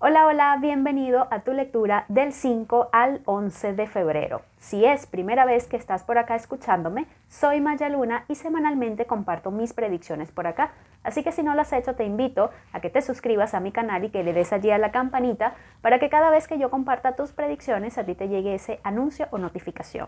Hola, hola, bienvenido a tu lectura del 5 al 11 de febrero. Si es primera vez que estás por acá escuchándome, soy Maya Luna y semanalmente comparto mis predicciones por acá. Así que si no lo has hecho, te invito a que te suscribas a mi canal y que le des allí a la campanita para que cada vez que yo comparta tus predicciones a ti te llegue ese anuncio o notificación.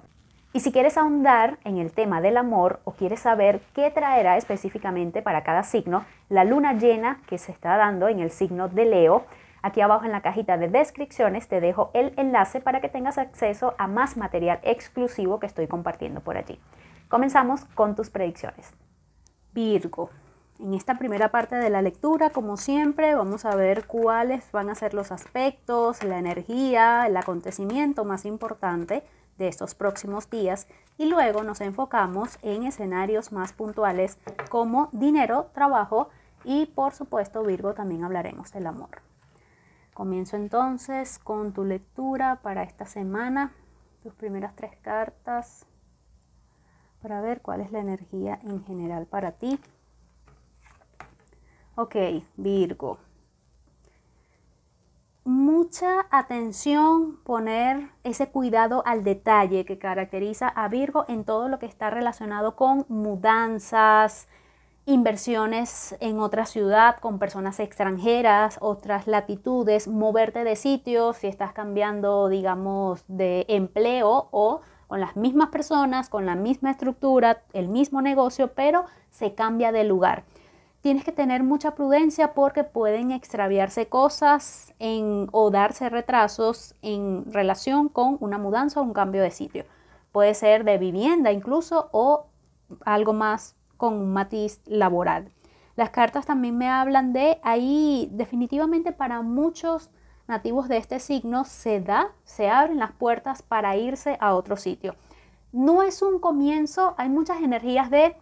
Y si quieres ahondar en el tema del amor o quieres saber qué traerá específicamente para cada signo, la luna llena que se está dando en el signo de Leo, Aquí abajo en la cajita de descripciones te dejo el enlace para que tengas acceso a más material exclusivo que estoy compartiendo por allí. Comenzamos con tus predicciones. Virgo. En esta primera parte de la lectura, como siempre, vamos a ver cuáles van a ser los aspectos, la energía, el acontecimiento más importante de estos próximos días y luego nos enfocamos en escenarios más puntuales como dinero, trabajo y por supuesto Virgo también hablaremos del amor. Comienzo entonces con tu lectura para esta semana, tus primeras tres cartas, para ver cuál es la energía en general para ti. Ok, Virgo. Mucha atención, poner ese cuidado al detalle que caracteriza a Virgo en todo lo que está relacionado con mudanzas, inversiones en otra ciudad con personas extranjeras, otras latitudes, moverte de sitio si estás cambiando, digamos, de empleo o con las mismas personas, con la misma estructura, el mismo negocio, pero se cambia de lugar. Tienes que tener mucha prudencia porque pueden extraviarse cosas en, o darse retrasos en relación con una mudanza o un cambio de sitio. Puede ser de vivienda incluso o algo más con un matiz laboral. Las cartas también me hablan de ahí definitivamente para muchos nativos de este signo se da, se abren las puertas para irse a otro sitio. No es un comienzo, hay muchas energías de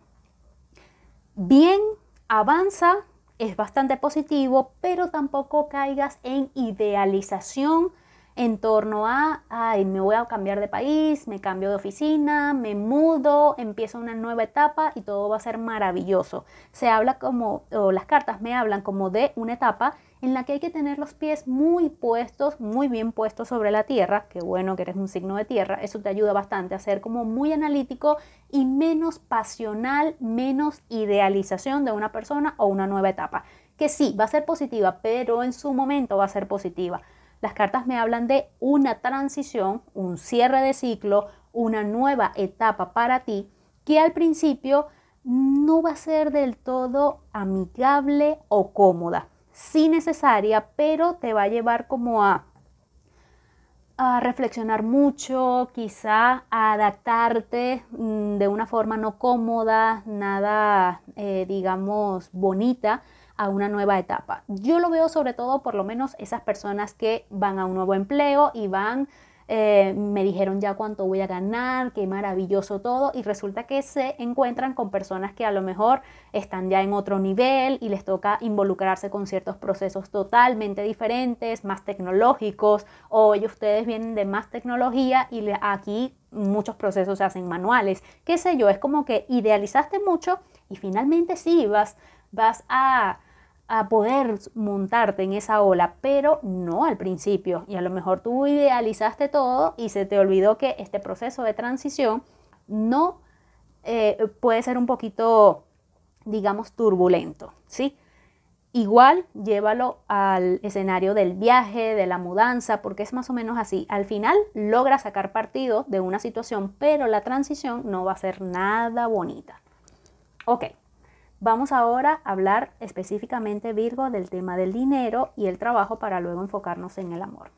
bien, avanza, es bastante positivo, pero tampoco caigas en idealización en torno a, ay, me voy a cambiar de país, me cambio de oficina, me mudo, empiezo una nueva etapa y todo va a ser maravilloso. Se habla como, o las cartas me hablan como de una etapa en la que hay que tener los pies muy puestos, muy bien puestos sobre la tierra, que bueno que eres un signo de tierra, eso te ayuda bastante a ser como muy analítico y menos pasional, menos idealización de una persona o una nueva etapa, que sí, va a ser positiva, pero en su momento va a ser positiva. Las cartas me hablan de una transición, un cierre de ciclo, una nueva etapa para ti que al principio no va a ser del todo amigable o cómoda. Sí necesaria, pero te va a llevar como a, a reflexionar mucho, quizá a adaptarte mm, de una forma no cómoda, nada, eh, digamos, bonita, a una nueva etapa. Yo lo veo sobre todo por lo menos esas personas que van a un nuevo empleo y van eh, me dijeron ya cuánto voy a ganar, qué maravilloso todo, y resulta que se encuentran con personas que a lo mejor están ya en otro nivel y les toca involucrarse con ciertos procesos totalmente diferentes, más tecnológicos, o ellos ustedes vienen de más tecnología y aquí muchos procesos se hacen manuales, qué sé yo, es como que idealizaste mucho y finalmente sí, vas, vas a a poder montarte en esa ola, pero no al principio. Y a lo mejor tú idealizaste todo y se te olvidó que este proceso de transición no eh, puede ser un poquito, digamos, turbulento, ¿sí? Igual llévalo al escenario del viaje, de la mudanza, porque es más o menos así. Al final logra sacar partido de una situación, pero la transición no va a ser nada bonita. Ok, Vamos ahora a hablar específicamente, Virgo, del tema del dinero y el trabajo para luego enfocarnos en el amor.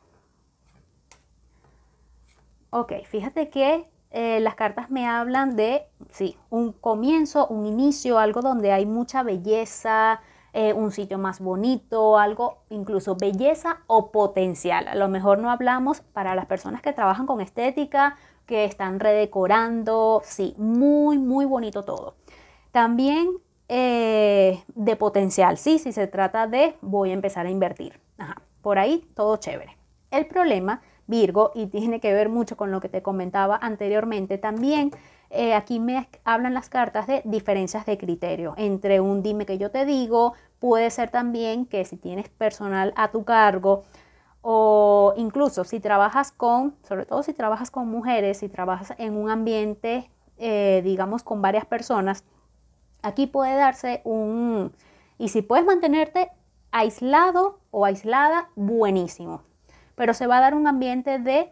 Ok, fíjate que eh, las cartas me hablan de, sí, un comienzo, un inicio, algo donde hay mucha belleza, eh, un sitio más bonito, algo incluso belleza o potencial. A lo mejor no hablamos para las personas que trabajan con estética, que están redecorando, sí, muy, muy bonito todo. También eh, de potencial. Sí, si se trata de voy a empezar a invertir. por ahí todo chévere. El problema, Virgo, y tiene que ver mucho con lo que te comentaba anteriormente, también eh, aquí me hablan las cartas de diferencias de criterio entre un dime que yo te digo, puede ser también que si tienes personal a tu cargo, o incluso si trabajas con, sobre todo si trabajas con mujeres, si trabajas en un ambiente, eh, digamos, con varias personas, Aquí puede darse un... Y si puedes mantenerte aislado o aislada, buenísimo. Pero se va a dar un ambiente de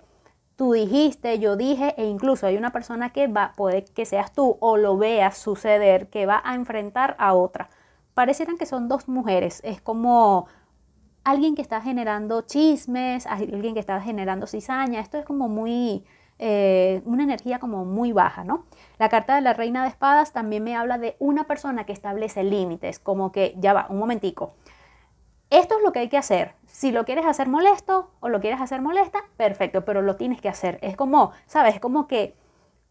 tú dijiste, yo dije, e incluso hay una persona que va, puede que seas tú o lo veas suceder, que va a enfrentar a otra. Parecieran que son dos mujeres, es como alguien que está generando chismes, alguien que está generando cizaña, esto es como muy, eh, una energía como muy baja, ¿no? La carta de la reina de espadas también me habla de una persona que establece límites, como que ya va, un momentico. Esto es lo que hay que hacer. Si lo quieres hacer molesto o lo quieres hacer molesta, perfecto, pero lo tienes que hacer. Es como, ¿sabes? Es como que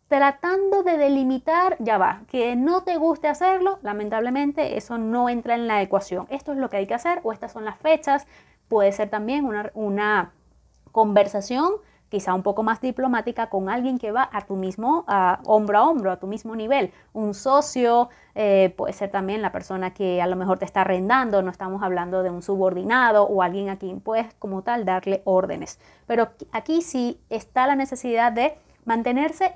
tratando de delimitar, ya va, que no te guste hacerlo, lamentablemente eso no entra en la ecuación. Esto es lo que hay que hacer o estas son las fechas. Puede ser también una, una conversación quizá un poco más diplomática con alguien que va a tu mismo, hombro a hombro, a tu mismo nivel. Un socio, eh, puede ser también la persona que a lo mejor te está arrendando, no estamos hablando de un subordinado o alguien a quien puedes como tal darle órdenes. Pero aquí sí está la necesidad de mantenerse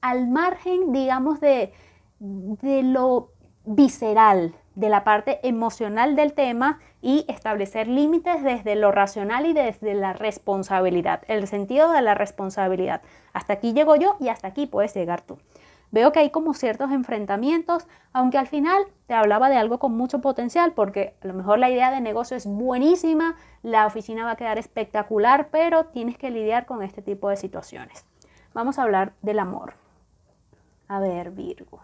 al margen, digamos, de, de lo visceral, de la parte emocional del tema y establecer límites desde lo racional y desde la responsabilidad, el sentido de la responsabilidad. Hasta aquí llego yo y hasta aquí puedes llegar tú. Veo que hay como ciertos enfrentamientos, aunque al final te hablaba de algo con mucho potencial, porque a lo mejor la idea de negocio es buenísima, la oficina va a quedar espectacular, pero tienes que lidiar con este tipo de situaciones. Vamos a hablar del amor. A ver, Virgo.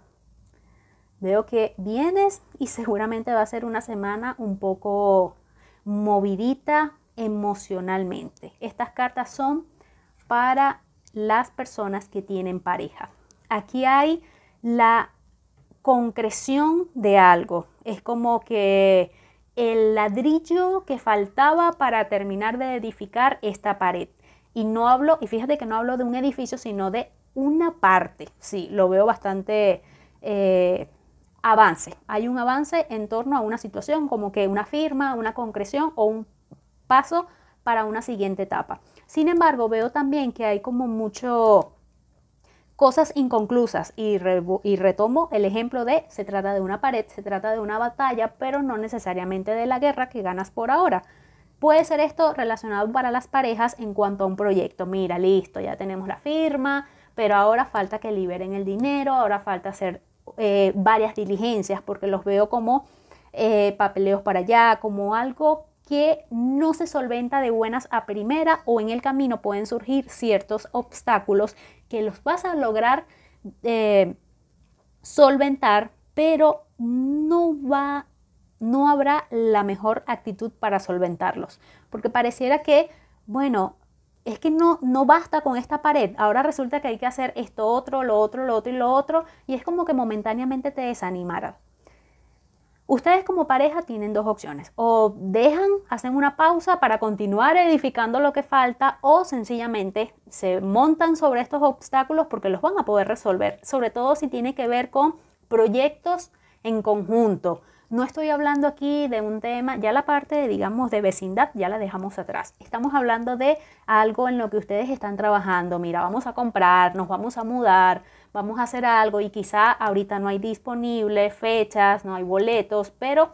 Veo que vienes y seguramente va a ser una semana un poco movidita emocionalmente. Estas cartas son para las personas que tienen pareja. Aquí hay la concreción de algo. Es como que el ladrillo que faltaba para terminar de edificar esta pared. Y no hablo, y fíjate que no hablo de un edificio, sino de una parte. Sí, lo veo bastante eh, avance, hay un avance en torno a una situación como que una firma, una concreción o un paso para una siguiente etapa. Sin embargo, veo también que hay como mucho cosas inconclusas y, y, retomo el ejemplo de se trata de una pared, se trata de una batalla, pero no necesariamente de la guerra que ganas por ahora. Puede ser esto relacionado para las parejas en cuanto a un proyecto. Mira, listo, ya tenemos la firma, pero ahora falta que liberen el dinero, ahora falta hacer eh, varias diligencias, porque los veo como eh, papeleos para allá, como algo que no se solventa de buenas a primera o en el camino pueden surgir ciertos obstáculos que los vas a lograr eh, solventar, pero no va no habrá la mejor actitud para solventarlos, porque pareciera que, bueno, es que no, no basta con esta pared, ahora resulta que hay que hacer esto otro, lo otro, lo otro y lo otro, y es como que momentáneamente te desanimará. Ustedes como pareja tienen dos opciones, o dejan, hacen una pausa para continuar edificando lo que falta, o sencillamente se montan sobre estos obstáculos porque los van a poder resolver, sobre todo si tiene que ver con proyectos en conjunto, no estoy hablando aquí de un tema, ya la parte, de, digamos, de vecindad ya la dejamos atrás. Estamos hablando de algo en lo que ustedes están trabajando. Mira, vamos a comprar, nos vamos a mudar, vamos a hacer algo y quizá ahorita no hay disponible fechas, no hay boletos, pero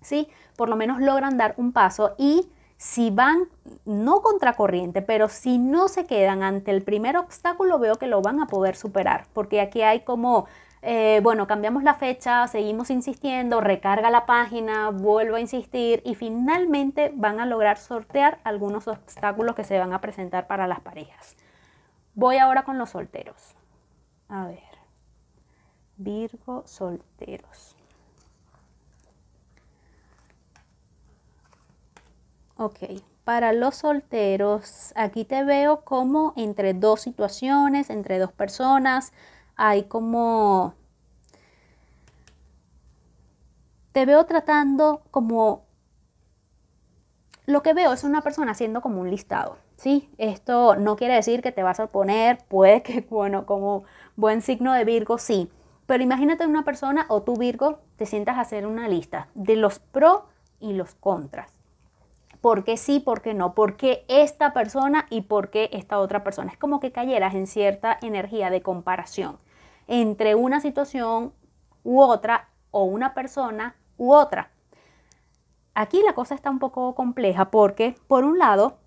sí, por lo menos logran dar un paso y si van, no contracorriente, pero si no se quedan ante el primer obstáculo, veo que lo van a poder superar, porque aquí hay como eh, bueno, cambiamos la fecha, seguimos insistiendo, recarga la página, vuelvo a insistir y finalmente van a lograr sortear algunos obstáculos que se van a presentar para las parejas. Voy ahora con los solteros. A ver. Virgo solteros. Ok, para los solteros, aquí te veo como entre dos situaciones, entre dos personas, hay como... Te veo tratando como... Lo que veo es una persona haciendo como un listado, ¿sí? Esto no quiere decir que te vas a oponer, puede que, bueno, como buen signo de Virgo, sí. Pero imagínate una persona o tú Virgo, te sientas a hacer una lista de los pros y los contras. ¿Por qué sí? ¿Por qué no? ¿Por qué esta persona y por qué esta otra persona? Es como que cayeras en cierta energía de comparación entre una situación u otra o una persona u otra. Aquí la cosa está un poco compleja porque, por un lado,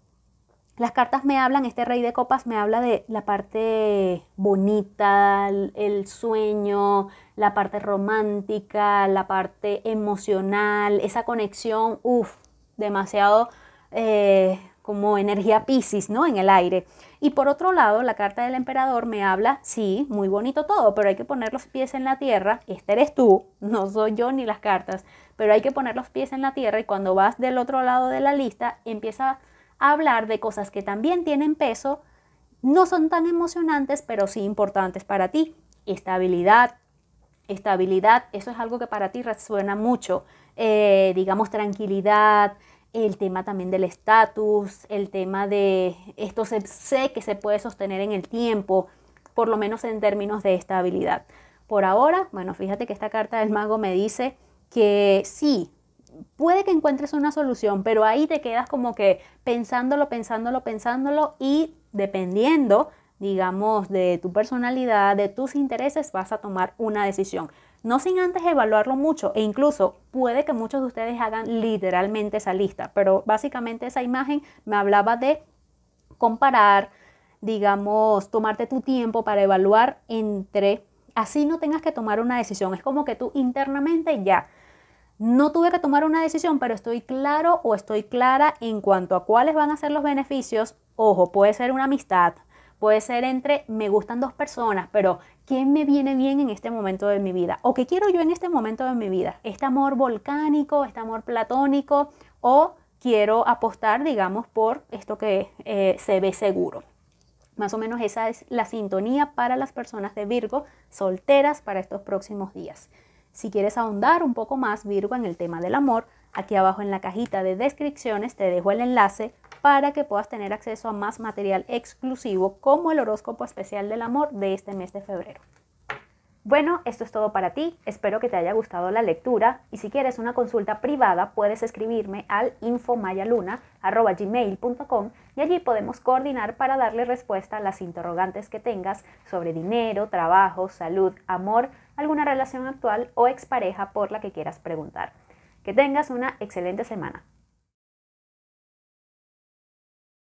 las cartas me hablan, este rey de copas me habla de la parte bonita, el sueño, la parte romántica, la parte emocional, esa conexión, uff, demasiado eh, como energía Pisces, ¿no? En el aire. Y por otro lado, la carta del emperador me habla, sí, muy bonito todo, pero hay que poner los pies en la tierra. Este eres tú, no soy yo ni las cartas, pero hay que poner los pies en la tierra y cuando vas del otro lado de la lista, empieza a hablar de cosas que también tienen peso, no son tan emocionantes, pero sí importantes para ti. Estabilidad, estabilidad, eso es algo que para ti resuena mucho. Eh, digamos, tranquilidad, el tema también del estatus, el tema de esto se, sé que se puede sostener en el tiempo, por lo menos en términos de estabilidad. Por ahora, bueno, fíjate que esta carta del mago me dice que sí, puede que encuentres una solución, pero ahí te quedas como que pensándolo, pensándolo, pensándolo y dependiendo, digamos, de tu personalidad, de tus intereses, vas a tomar una decisión no sin antes evaluarlo mucho e incluso puede que muchos de ustedes hagan literalmente esa lista, pero básicamente esa imagen me hablaba de comparar, digamos, tomarte tu tiempo para evaluar entre, así no tengas que tomar una decisión, es como que tú internamente ya. No tuve que tomar una decisión, pero estoy claro o estoy clara en cuanto a cuáles van a ser los beneficios. Ojo, puede ser una amistad, Puede ser entre me gustan dos personas, pero ¿quién me viene bien en este momento de mi vida? ¿O qué quiero yo en este momento de mi vida? ¿Este amor volcánico, este amor platónico? ¿O quiero apostar, digamos, por esto que eh, se ve seguro? Más o menos esa es la sintonía para las personas de Virgo solteras para estos próximos días. Si quieres ahondar un poco más, Virgo, en el tema del amor, aquí abajo en la cajita de descripciones te dejo el enlace para que puedas tener acceso a más material exclusivo como el horóscopo especial del amor de este mes de febrero. Bueno, esto es todo para ti. Espero que te haya gustado la lectura y si quieres una consulta privada puedes escribirme al infomayaluna@gmail.com y allí podemos coordinar para darle respuesta a las interrogantes que tengas sobre dinero, trabajo, salud, amor, alguna relación actual o expareja por la que quieras preguntar. Que tengas una excelente semana.